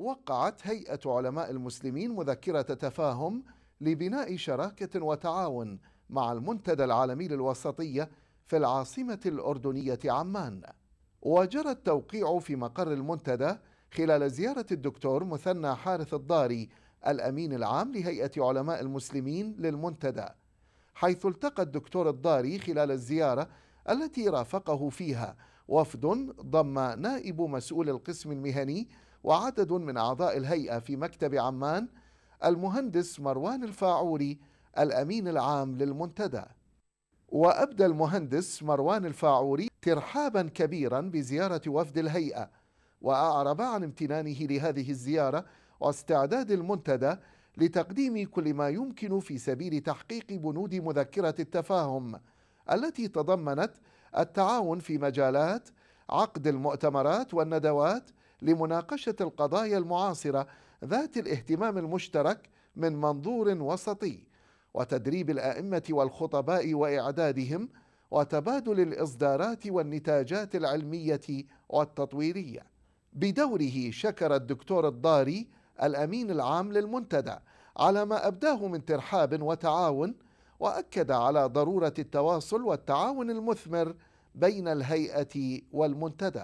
وقعت هيئة علماء المسلمين مذكرة تفاهم لبناء شراكة وتعاون مع المنتدى العالمي للوسطية في العاصمة الأردنية عمان وجرى التوقيع في مقر المنتدى خلال زيارة الدكتور مثنى حارث الضاري الأمين العام لهيئة علماء المسلمين للمنتدى حيث التقى الدكتور الضاري خلال الزيارة التي رافقه فيها وفد ضم نائب مسؤول القسم المهني وعدد من أعضاء الهيئة في مكتب عمان المهندس مروان الفاعوري الأمين العام للمنتدى وأبدى المهندس مروان الفاعوري ترحابا كبيرا بزيارة وفد الهيئة وأعرب عن امتنانه لهذه الزيارة واستعداد المنتدى لتقديم كل ما يمكن في سبيل تحقيق بنود مذكرة التفاهم التي تضمنت التعاون في مجالات عقد المؤتمرات والندوات لمناقشه القضايا المعاصره ذات الاهتمام المشترك من منظور وسطي وتدريب الائمه والخطباء واعدادهم وتبادل الاصدارات والنتاجات العلميه والتطويريه بدوره شكر الدكتور الضاري الامين العام للمنتدى على ما ابداه من ترحاب وتعاون واكد على ضروره التواصل والتعاون المثمر بين الهيئه والمنتدى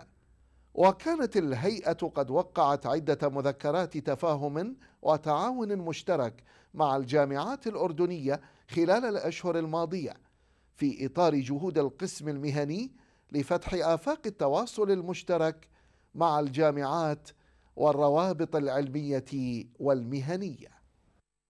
وكانت الهيئة قد وقعت عدة مذكرات تفاهم وتعاون مشترك مع الجامعات الأردنية خلال الأشهر الماضية في إطار جهود القسم المهني لفتح آفاق التواصل المشترك مع الجامعات والروابط العلمية والمهنية